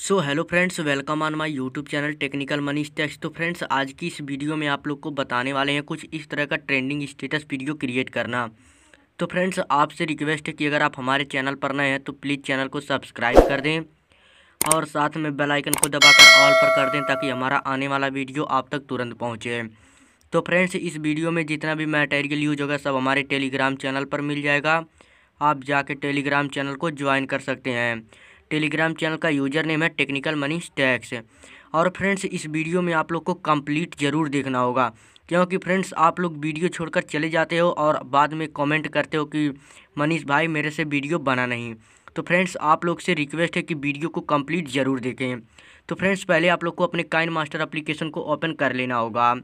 so hello friends welcome on my YouTube channel Technical Money Stakes तो friends आज की इस वीडियो में आप लोग को बताने वाले हैं कुछ इस तरह का ट्रेंडिंग स्टेटस वीडियो क्रिएट करना तो फ्रेंड्स आपसे रिक्वेस्ट है कि अगर आप हमारे चैनल पर नए हैं तो प्लीज़ चैनल को सब्सक्राइब कर दें और साथ में बेल आइकन को दबाकर ऑल पर कर दें ताकि हमारा आने वाला वीडियो आप तक तुरंत पहुँचे तो फ्रेंड्स इस वीडियो में जितना भी मटेरियल यूज होगा सब हमारे टेलीग्राम चैनल पर मिल जाएगा आप जाके टेलीग्राम चैनल को ज्वाइन कर सकते हैं टेलीग्राम चैनल का यूजर नेम है टेक्निकल मनी टैक्स और फ्रेंड्स इस वीडियो में आप लोग को कंप्लीट ज़रूर देखना होगा क्योंकि फ्रेंड्स आप लोग वीडियो छोड़कर चले जाते हो और बाद में कमेंट करते हो कि मनीष भाई मेरे से वीडियो बना नहीं तो फ्रेंड्स आप लोग से रिक्वेस्ट है कि वीडियो को कंप्लीट ज़रूर देखें तो फ्रेंड्स पहले आप लोग को अपने काइन मास्टर अप्लीकेशन को ओपन कर लेना होगा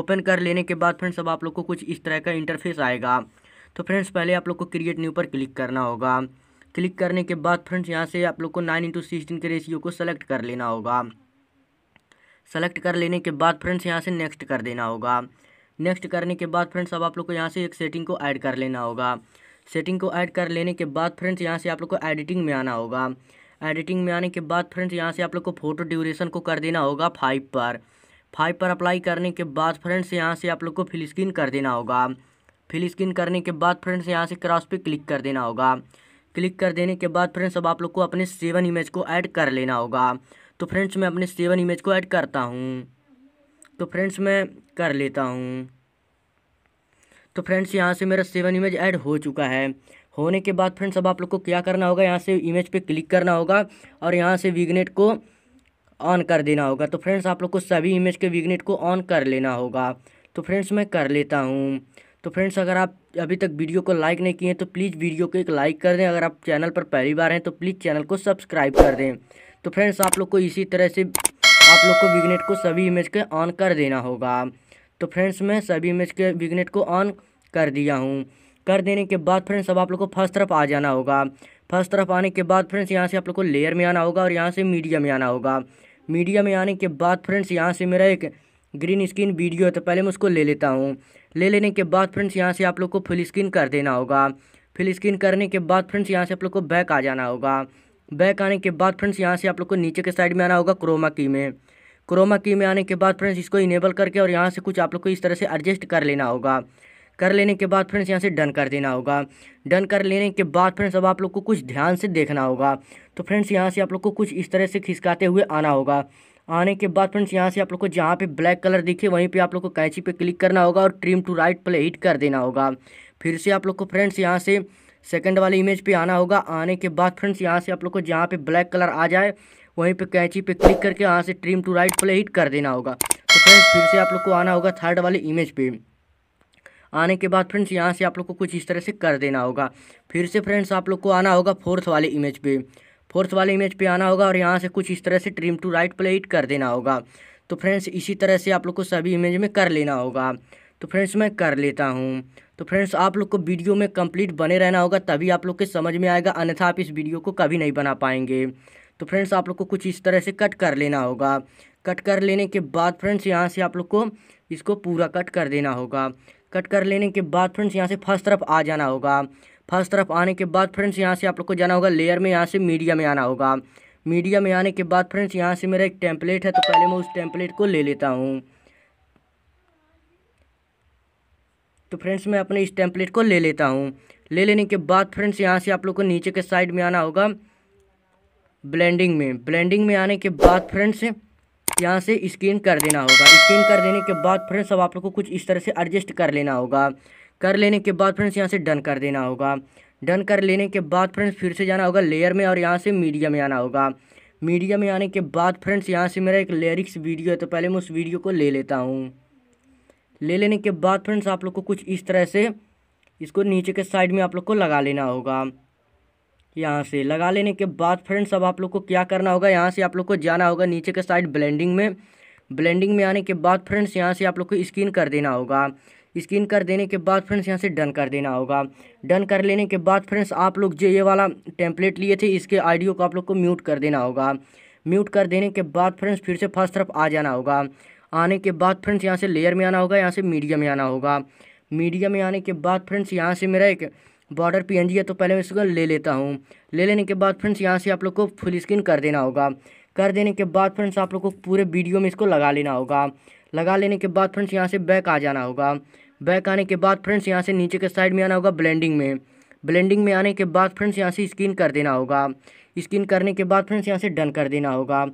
ओपन कर लेने के बाद फ्रेंड्स अब आप लोग को कुछ इस तरह का इंटरफेस आएगा तो फ्रेंड्स पहले आप लोग को क्रिएट न्यू पर क्लिक करना होगा क्लिक करने के बाद फ्रेंड्स यहाँ से आप लोग को नाइन इंटू सिक्सटीन के रेशियो को सेलेक्ट कर लेना होगा सेलेक्ट कर लेने के बाद फ्रेंड्स यहाँ से नेक्स्ट कर देना होगा नेक्स्ट करने के बाद फ्रेंड्स अब आप लोग को यहाँ से एक सेटिंग को ऐड कर लेना होगा सेटिंग को ऐड कर लेने के बाद फ्रेंड्स यहाँ से आप लोग को एडिटिंग में आना होगा एडिटिंग में आने के बाद फ्रेंड्स यहाँ से आप लोग को फ़ोटो ड्यूरेशन को कर देना होगा फाइव पर फाइव पर अप्लाई करने के बाद फ्रेंड्स यहाँ से आप लोग को फिल स्क्रीन कर देना होगा फिल स्क्रीन करने के बाद फ्रेंड्स यहाँ से क्रॉस पे क्लिक कर देना होगा क्लिक कर देने के बाद फ्रेंड्स अब आप लोग को अपने सेवन इमेज को ऐड कर लेना होगा तो फ्रेंड्स मैं अपने सेवन इमेज को ऐड करता हूँ तो फ्रेंड्स मैं कर लेता हूँ तो फ्रेंड्स यहाँ से मेरा सेवन इमेज ऐड हो चुका है होने के बाद फ्रेंड्स अब आप लोग को क्या करना होगा यहाँ से इमेज पे क्लिक करना होगा और यहाँ से विगनेट को ऑन कर देना होगा तो फ्रेंड्स आप लोग को सभी इमेज के विगनेट को ऑन कर लेना होगा तो फ्रेंड्स मैं कर लेता हूँ तो फ्रेंड्स अगर आप अभी तक वीडियो को लाइक नहीं किए हैं तो प्लीज़ वीडियो को एक लाइक कर दें अगर आप चैनल पर पहली बार हैं तो प्लीज़ चैनल को सब्सक्राइब कर दें तो फ्रेंड्स आप लोग को इसी तरह से आप लोग को विगनेट को सभी इमेज के ऑन कर देना होगा तो फ्रेंड्स मैं सभी इमेज के विगनेट को ऑन कर दिया हूँ कर देने के बाद फ्रेंड्स अब आप लोग को फर्स्ट तरफ आ जाना होगा फर्स्ट तरफ आने के बाद फ्रेंड्स यहाँ से आप लोग को लेयर में आना होगा और यहाँ से मीडिया में आना होगा मीडिया में आने के बाद फ्रेंड्स यहाँ से मेरा एक ग्रीन स्क्रीन वीडियो है तो पहले मैं उसको ले लेता हूँ ले लेने के बाद फ्रेंड्स यहाँ से आप लोग को फुल स्क्रीन कर देना होगा फुल स्क्रीन करने के बाद फ्रेंड्स यहाँ से आप लोग को बैक आ जाना होगा बैक आने के बाद फ्रेंड्स यहाँ से आप लोग को नीचे के साइड में आना होगा क्रोमा की में क्रोमा की में आने के बाद फ्रेंड्स इसको इनेबल करके और यहाँ से कुछ आप लोग को इस तरह से एडजस्ट कर लेना होगा कर लेने के बाद फ्रेंड्स यहाँ से डन कर देना होगा डन कर लेने के बाद फ्रेंड्स अब आप लोग को कुछ ध्यान से देखना होगा तो फ्रेंड्स यहाँ से आप लोग को कुछ इस तरह से खिसकाते हुए आना होगा आने के बाद फ्रेंड्स यहाँ से आप लोग को जहाँ पे ब्लैक कलर दिखे वहीं पे आप लोग को कैंची पे क्लिक करना होगा और trim to right play hit कर देना होगा फिर से आप लोग को फ्रेंड्स यहाँ से सेकंड वाले इमेज पे आना होगा आने के बाद फ्रेंड्स यहाँ से आप लोग को जहाँ पे ब्लैक कलर आ जाए वहीं पे कैंची पे क्लिक करके यहाँ से trim to right play hit कर देना होगा तो फ्रेंड्स फिर से आप लोग को आना होगा थर्ड वाले इमेज पर आने के बाद फ्रेंड्स यहाँ से आप लोग को कुछ इस तरह से कर देना होगा फिर से फ्रेंड्स आप लोग को आना होगा फोर्थ वाले इमेज पर फोर्थ वाले इमेज पे आना होगा और यहाँ से कुछ इस तरह से ट्रिम टू राइट प्ले कर देना होगा तो फ्रेंड्स इसी तरह से आप लोग को सभी इमेज में कर लेना होगा तो फ्रेंड्स मैं कर लेता हूँ तो फ्रेंड्स आप लोग को वीडियो में कंप्लीट बने रहना होगा तभी आप लोग के समझ में आएगा अन्यथा आप इस वीडियो को कभी नहीं बना पाएंगे तो फ्रेंड्स आप लोग को कुछ इस तरह से कट कर लेना होगा कट कर लेने के बाद फ्रेंड्स यहाँ से आप लोग को इसको पूरा कट कर देना होगा कट कर लेने के बाद फ्रेंड्स यहाँ से फर्स्ट तरफ आ जाना होगा फर्स्ट तरफ आने के बाद फ्रेंड्स यहाँ से आप लोग को जाना होगा लेयर में यहाँ से मीडिया में आना होगा मीडिया में आने के बाद फ्रेंड्स यहाँ से मेरा एक टेम्पलेट है तो पहले मैं उस टेम्पलेट को ले लेता हूँ तो फ्रेंड्स मैं अपने इस टेम्पलेट को ले लेता हूँ ले लेने के बाद फ्रेंड्स यहाँ से आप लोग को नीचे के साइड में आना होगा ब्लेंडिंग में ब्लेंडिंग में आने के बाद फ्रेंड्स यहाँ से स्क्रीन कर देना होगा स्क्रीन कर देने के बाद फ्रेंड्स अब आप लोग को कुछ इस तरह से एडजस्ट कर लेना होगा कर लेने के बाद फ्रेंड्स यहाँ से डन कर देना होगा डन कर लेने के बाद फ्रेंड्स फिर से जाना होगा लेयर में और यहाँ से मीडिया में आना होगा मीडिया में आने के बाद फ्रेंड्स यहाँ से मेरा एक लिरिक्स वीडियो है तो पहले मैं उस वीडियो को ले लेता हूँ ले लेने के बाद फ्रेंड्स आप लोग को कुछ इस तरह से इसको नीचे के साइड में आप लोग को लगा लेना होगा यहाँ से लगा लेने के बाद फ्रेंड्स अब आप लोग को क्या करना होगा यहाँ से आप लोग को जाना होगा नीचे के साइड ब्लेंडिंग में ब्लेंडिंग में आने के बाद फ्रेंड्स यहाँ से आप लोग को स्किन कर देना होगा स्किन कर देने के बाद फ्रेंड्स यहाँ से डन कर देना होगा डन कर लेने के बाद फ्रेंड्स आप लोग जो ये वाला टेम्पलेट लिए थे इसके आइडियो को आप लोग को म्यूट कर देना होगा म्यूट कर देने के बाद फ्रेंड्स फिर से फर्स्ट तरफ आ जाना होगा आने के बाद फ्रेंड्स यहाँ से लेयर में आना होगा यहाँ से मीडिया में आना होगा मीडिया में आने के बाद फ्रेंड्स यहाँ से मेरा एक बॉर्डर पी है तो पहले मैं इसको ले लेता हूँ ले लेने के बाद फ्रेंड्स यहाँ से आप लोग को फुल स्क्रीन कर देना होगा कर देने के बाद फ्रेंड्स आप लोग को पूरे वीडियो में इसको लगा लेना होगा लगा लेने के बाद फ्रेंड्स यहाँ से बैक आ जाना होगा बैक आने के बाद फ्रेंड्स यहाँ से नीचे के साइड में आना होगा ब्लेंडिंग में ब्लेंडिंग में आने के बाद फ्रेंड्स यहाँ से स्किन कर देना होगा स्किन करने के बाद फ्रेंड्स यहाँ से डन कर देना होगा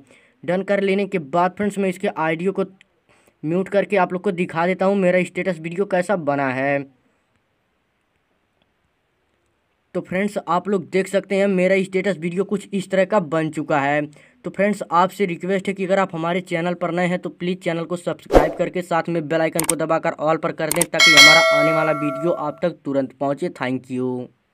डन कर लेने के बाद फ्रेंड्स मैं इसके आइडियो को म्यूट करके आप लोग को दिखा देता हूँ मेरा स्टेटस वीडियो कैसा बना है तो फ्रेंड्स आप लोग देख सकते हैं मेरा स्टेटस वीडियो कुछ इस तरह का बन चुका है तो फ्रेंड्स आपसे रिक्वेस्ट है कि अगर आप हमारे चैनल पर नए हैं तो प्लीज़ चैनल को सब्सक्राइब करके साथ में बेल आइकन को दबाकर ऑल पर कर दें ताकि हमारा आने वाला वीडियो आप तक तुरंत पहुंचे थैंक यू